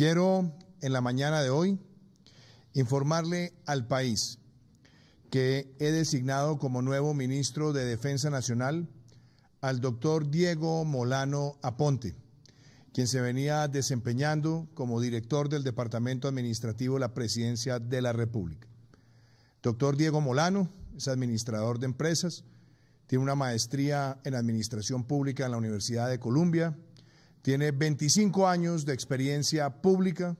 Quiero en la mañana de hoy informarle al país que he designado como nuevo ministro de Defensa Nacional al doctor Diego Molano Aponte, quien se venía desempeñando como director del Departamento Administrativo de la Presidencia de la República. Doctor Diego Molano es administrador de empresas, tiene una maestría en Administración Pública en la Universidad de Columbia, tiene 25 años de experiencia pública.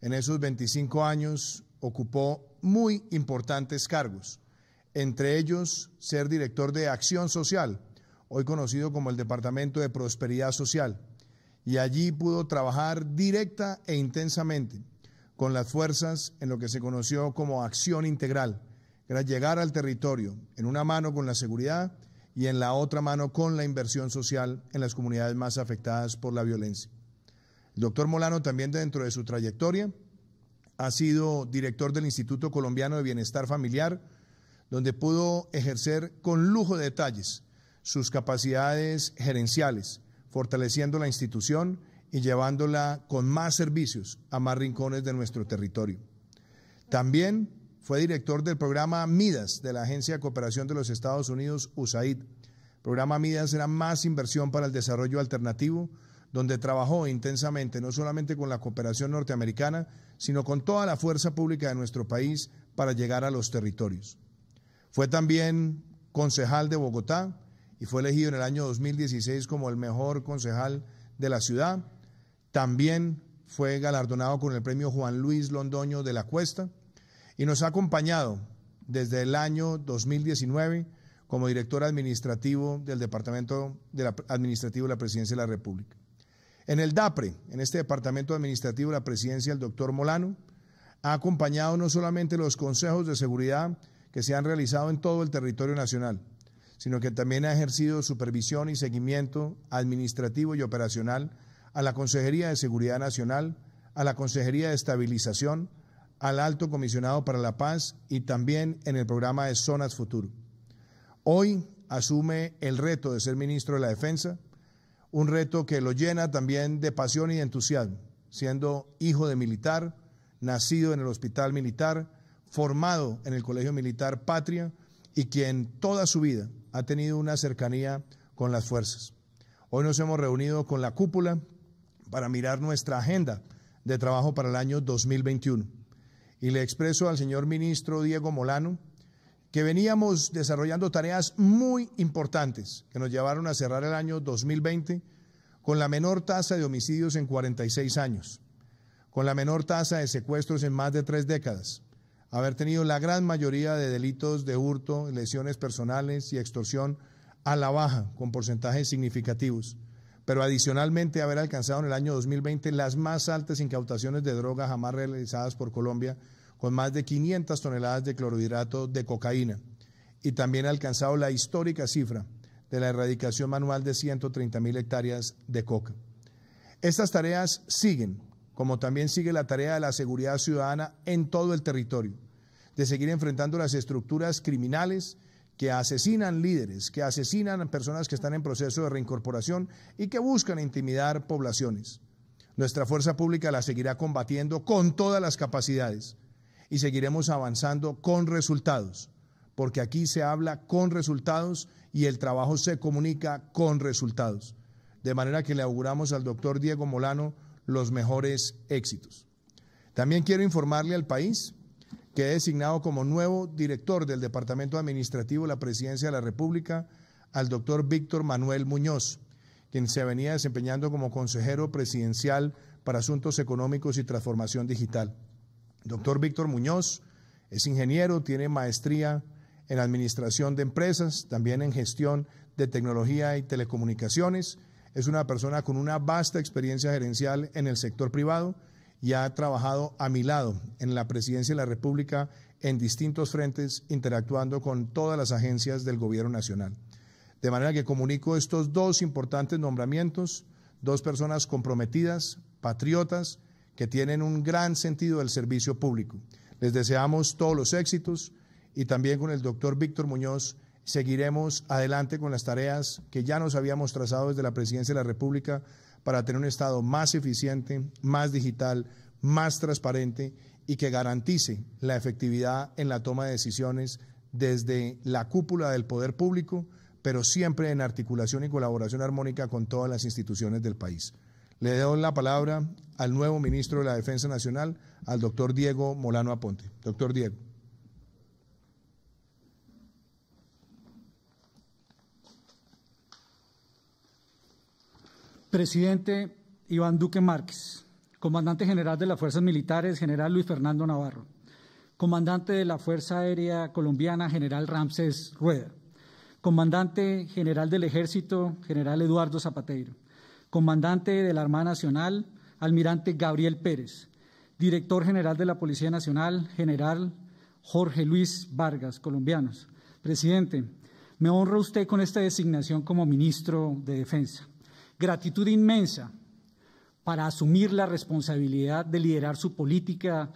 En esos 25 años ocupó muy importantes cargos, entre ellos ser director de Acción Social, hoy conocido como el Departamento de Prosperidad Social. Y allí pudo trabajar directa e intensamente con las fuerzas en lo que se conoció como acción integral, que era llegar al territorio en una mano con la seguridad y en la otra mano con la inversión social en las comunidades más afectadas por la violencia. El doctor Molano también dentro de su trayectoria ha sido director del Instituto Colombiano de Bienestar Familiar, donde pudo ejercer con lujo de detalles sus capacidades gerenciales, fortaleciendo la institución y llevándola con más servicios a más rincones de nuestro territorio. También fue director del programa Midas de la Agencia de Cooperación de los Estados Unidos, USAID, programa Midas será más inversión para el desarrollo alternativo, donde trabajó intensamente no solamente con la cooperación norteamericana, sino con toda la fuerza pública de nuestro país para llegar a los territorios. Fue también concejal de Bogotá y fue elegido en el año 2016 como el mejor concejal de la ciudad. También fue galardonado con el premio Juan Luis Londoño de la Cuesta y nos ha acompañado desde el año 2019 como director administrativo del Departamento de la, Administrativo de la Presidencia de la República. En el DAPRE, en este Departamento Administrativo de la Presidencia, el doctor Molano ha acompañado no solamente los consejos de seguridad que se han realizado en todo el territorio nacional, sino que también ha ejercido supervisión y seguimiento administrativo y operacional a la Consejería de Seguridad Nacional, a la Consejería de Estabilización, al Alto Comisionado para la Paz y también en el programa de Zonas Futuro. Hoy asume el reto de ser ministro de la Defensa, un reto que lo llena también de pasión y de entusiasmo, siendo hijo de militar, nacido en el hospital militar, formado en el Colegio Militar Patria y quien toda su vida ha tenido una cercanía con las fuerzas. Hoy nos hemos reunido con la cúpula para mirar nuestra agenda de trabajo para el año 2021. Y le expreso al señor ministro Diego Molano, que veníamos desarrollando tareas muy importantes que nos llevaron a cerrar el año 2020 con la menor tasa de homicidios en 46 años, con la menor tasa de secuestros en más de tres décadas, haber tenido la gran mayoría de delitos de hurto, lesiones personales y extorsión a la baja con porcentajes significativos, pero adicionalmente haber alcanzado en el año 2020 las más altas incautaciones de drogas jamás realizadas por Colombia con más de 500 toneladas de clorhidrato de cocaína y también ha alcanzado la histórica cifra de la erradicación manual de 130 mil hectáreas de coca. Estas tareas siguen, como también sigue la tarea de la seguridad ciudadana en todo el territorio, de seguir enfrentando las estructuras criminales que asesinan líderes, que asesinan a personas que están en proceso de reincorporación y que buscan intimidar poblaciones. Nuestra fuerza pública la seguirá combatiendo con todas las capacidades y seguiremos avanzando con resultados, porque aquí se habla con resultados y el trabajo se comunica con resultados. De manera que le auguramos al doctor Diego Molano los mejores éxitos. También quiero informarle al país que he designado como nuevo director del Departamento Administrativo de la Presidencia de la República al doctor Víctor Manuel Muñoz, quien se venía desempeñando como consejero presidencial para Asuntos Económicos y Transformación Digital. Doctor Víctor Muñoz es ingeniero, tiene maestría en administración de empresas, también en gestión de tecnología y telecomunicaciones. Es una persona con una vasta experiencia gerencial en el sector privado y ha trabajado a mi lado en la presidencia de la República en distintos frentes, interactuando con todas las agencias del gobierno nacional. De manera que comunico estos dos importantes nombramientos, dos personas comprometidas, patriotas, que tienen un gran sentido del servicio público. Les deseamos todos los éxitos y también con el doctor Víctor Muñoz seguiremos adelante con las tareas que ya nos habíamos trazado desde la Presidencia de la República para tener un Estado más eficiente, más digital, más transparente y que garantice la efectividad en la toma de decisiones desde la cúpula del poder público, pero siempre en articulación y colaboración armónica con todas las instituciones del país. Le doy la palabra al nuevo ministro de la Defensa Nacional, al doctor Diego Molano Aponte. Doctor Diego. Presidente Iván Duque Márquez, comandante general de las Fuerzas Militares, general Luis Fernando Navarro, comandante de la Fuerza Aérea Colombiana, general Ramses Rueda, comandante general del Ejército, general Eduardo Zapateiro, comandante de la Armada Nacional, almirante Gabriel Pérez, director general de la Policía Nacional, general Jorge Luis Vargas, colombianos. Presidente, me honra usted con esta designación como ministro de Defensa. Gratitud inmensa para asumir la responsabilidad de liderar su política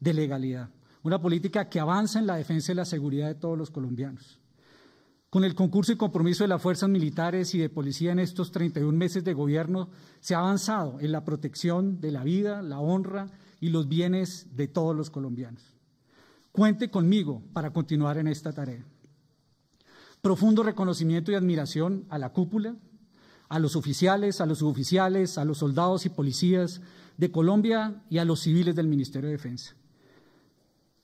de legalidad, una política que avanza en la defensa y la seguridad de todos los colombianos. Con el concurso y compromiso de las fuerzas militares y de policía en estos 31 meses de gobierno, se ha avanzado en la protección de la vida, la honra y los bienes de todos los colombianos. Cuente conmigo para continuar en esta tarea. Profundo reconocimiento y admiración a la cúpula, a los oficiales, a los suboficiales, a los soldados y policías de Colombia y a los civiles del Ministerio de Defensa.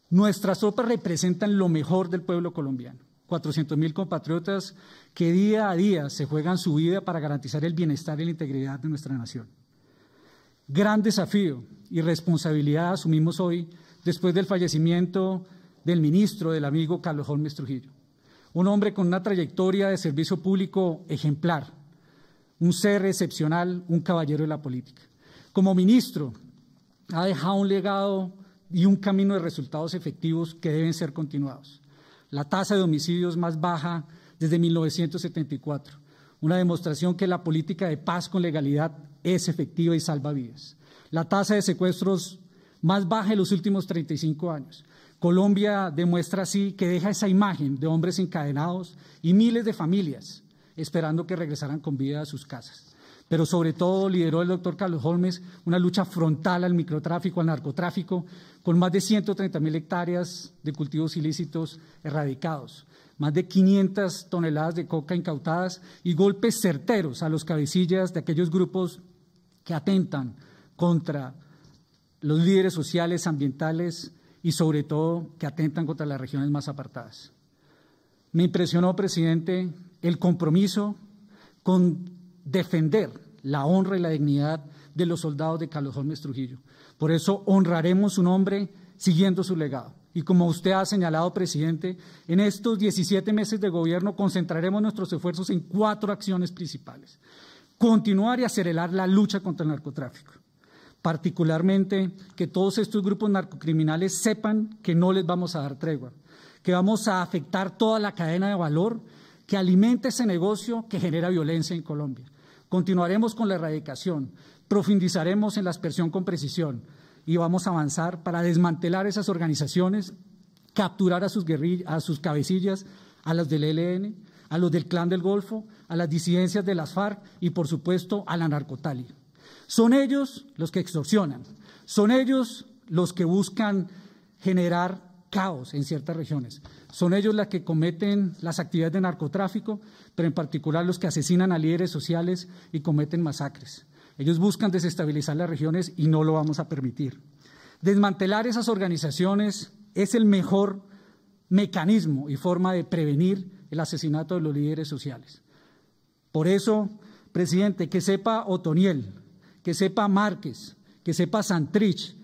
Nuestras tropas representan lo mejor del pueblo colombiano 400 mil compatriotas que día a día se juegan su vida para garantizar el bienestar y la integridad de nuestra nación. Gran desafío y responsabilidad asumimos hoy después del fallecimiento del ministro, del amigo Carlos Holmes Trujillo. Un hombre con una trayectoria de servicio público ejemplar, un ser excepcional, un caballero de la política. Como ministro, ha dejado un legado y un camino de resultados efectivos que deben ser continuados la tasa de homicidios más baja desde 1974. Una demostración que la política de paz con legalidad es efectiva y salva vidas. La tasa de secuestros más baja en los últimos 35 años. Colombia demuestra así que deja esa imagen de hombres encadenados y miles de familias esperando que regresaran con vida a sus casas. Pero sobre todo lideró el doctor Carlos Holmes una lucha frontal al microtráfico, al narcotráfico, con más de 130 mil hectáreas de cultivos ilícitos erradicados, más de 500 toneladas de coca incautadas y golpes certeros a los cabecillas de aquellos grupos que atentan contra los líderes sociales, ambientales y sobre todo que atentan contra las regiones más apartadas. Me impresionó, presidente, el compromiso con defender la honra y la dignidad de los soldados de Carlos Holmes Trujillo. Por eso honraremos su nombre siguiendo su legado. Y como usted ha señalado, presidente, en estos 17 meses de gobierno concentraremos nuestros esfuerzos en cuatro acciones principales. Continuar y acelerar la lucha contra el narcotráfico. Particularmente que todos estos grupos narcocriminales sepan que no les vamos a dar tregua, que vamos a afectar toda la cadena de valor que alimenta ese negocio que genera violencia en Colombia Continuaremos con la erradicación, profundizaremos en la aspersión con precisión y vamos a avanzar para desmantelar esas organizaciones, capturar a sus, a sus cabecillas, a las del ELN, a los del Clan del Golfo, a las disidencias de las FARC y, por supuesto, a la narcotalia. Son ellos los que extorsionan, son ellos los que buscan generar caos en ciertas regiones. Son ellos los que cometen las actividades de narcotráfico, pero en particular los que asesinan a líderes sociales y cometen masacres. Ellos buscan desestabilizar las regiones y no lo vamos a permitir. Desmantelar esas organizaciones es el mejor mecanismo y forma de prevenir el asesinato de los líderes sociales. Por eso, presidente, que sepa Otoniel, que sepa Márquez, que sepa Santrich,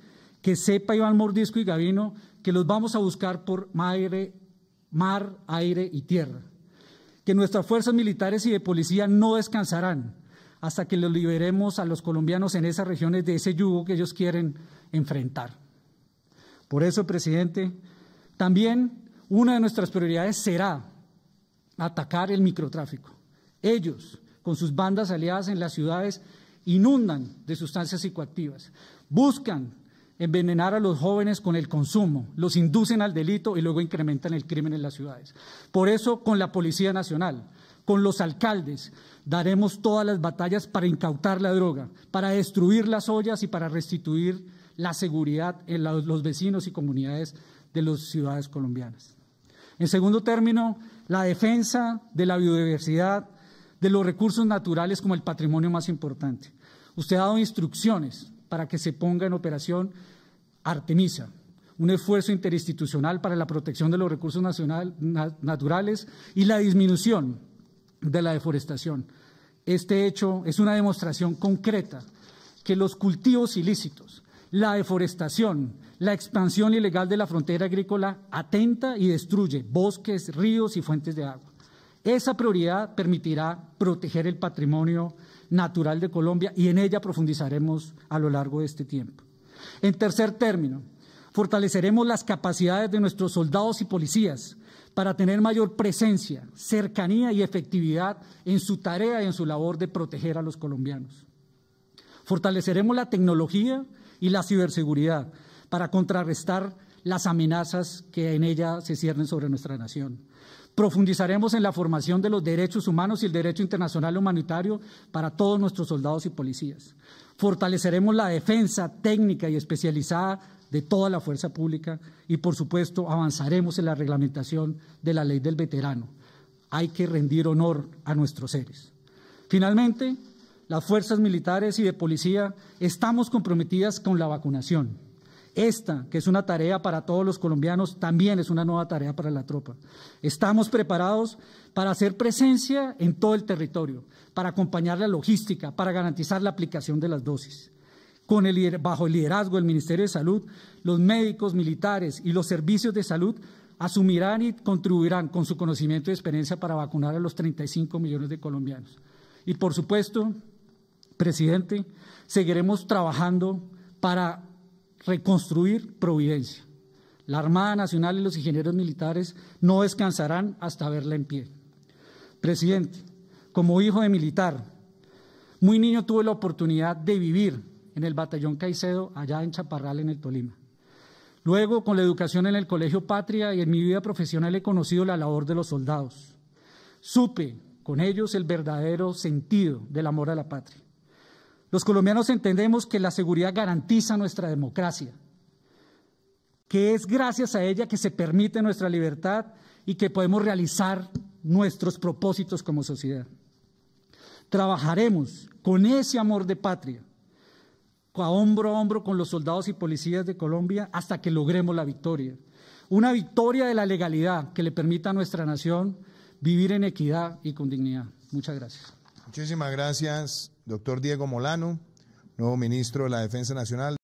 que sepa Iván Mordisco y Gavino, que los vamos a buscar por aire, mar, aire y tierra, que nuestras fuerzas militares y de policía no descansarán hasta que los liberemos a los colombianos en esas regiones de ese yugo que ellos quieren enfrentar. Por eso, presidente, también una de nuestras prioridades será atacar el microtráfico. Ellos, con sus bandas aliadas en las ciudades, inundan de sustancias psicoactivas, buscan envenenar a los jóvenes con el consumo, los inducen al delito y luego incrementan el crimen en las ciudades. Por eso, con la Policía Nacional, con los alcaldes, daremos todas las batallas para incautar la droga, para destruir las ollas y para restituir la seguridad en los vecinos y comunidades de las ciudades colombianas. En segundo término, la defensa de la biodiversidad, de los recursos naturales como el patrimonio más importante. Usted ha dado instrucciones para que se ponga en operación Artemisa, un esfuerzo interinstitucional para la protección de los recursos naturales y la disminución de la deforestación. Este hecho es una demostración concreta que los cultivos ilícitos, la deforestación, la expansión ilegal de la frontera agrícola atenta y destruye bosques, ríos y fuentes de agua. Esa prioridad permitirá proteger el patrimonio natural de Colombia y en ella profundizaremos a lo largo de este tiempo. En tercer término, fortaleceremos las capacidades de nuestros soldados y policías para tener mayor presencia, cercanía y efectividad en su tarea y en su labor de proteger a los colombianos. Fortaleceremos la tecnología y la ciberseguridad para contrarrestar las amenazas que en ella se ciernen sobre nuestra nación. Profundizaremos en la formación de los derechos humanos y el derecho internacional humanitario para todos nuestros soldados y policías. Fortaleceremos la defensa técnica y especializada de toda la fuerza pública y, por supuesto, avanzaremos en la reglamentación de la ley del veterano. Hay que rendir honor a nuestros seres. Finalmente, las fuerzas militares y de policía estamos comprometidas con la vacunación esta, que es una tarea para todos los colombianos, también es una nueva tarea para la tropa. Estamos preparados para hacer presencia en todo el territorio, para acompañar la logística, para garantizar la aplicación de las dosis. Con el, bajo el liderazgo del Ministerio de Salud, los médicos, militares y los servicios de salud asumirán y contribuirán con su conocimiento y experiencia para vacunar a los 35 millones de colombianos. Y por supuesto, presidente, seguiremos trabajando para reconstruir Providencia. La Armada Nacional y los ingenieros militares no descansarán hasta verla en pie. Presidente, como hijo de militar, muy niño tuve la oportunidad de vivir en el batallón Caicedo, allá en Chaparral, en el Tolima. Luego, con la educación en el Colegio Patria y en mi vida profesional he conocido la labor de los soldados. Supe con ellos el verdadero sentido del amor a la patria. Los colombianos entendemos que la seguridad garantiza nuestra democracia, que es gracias a ella que se permite nuestra libertad y que podemos realizar nuestros propósitos como sociedad. Trabajaremos con ese amor de patria, a hombro a hombro con los soldados y policías de Colombia, hasta que logremos la victoria. Una victoria de la legalidad que le permita a nuestra nación vivir en equidad y con dignidad. Muchas gracias. Muchísimas gracias. Doctor Diego Molano, nuevo ministro de la Defensa Nacional.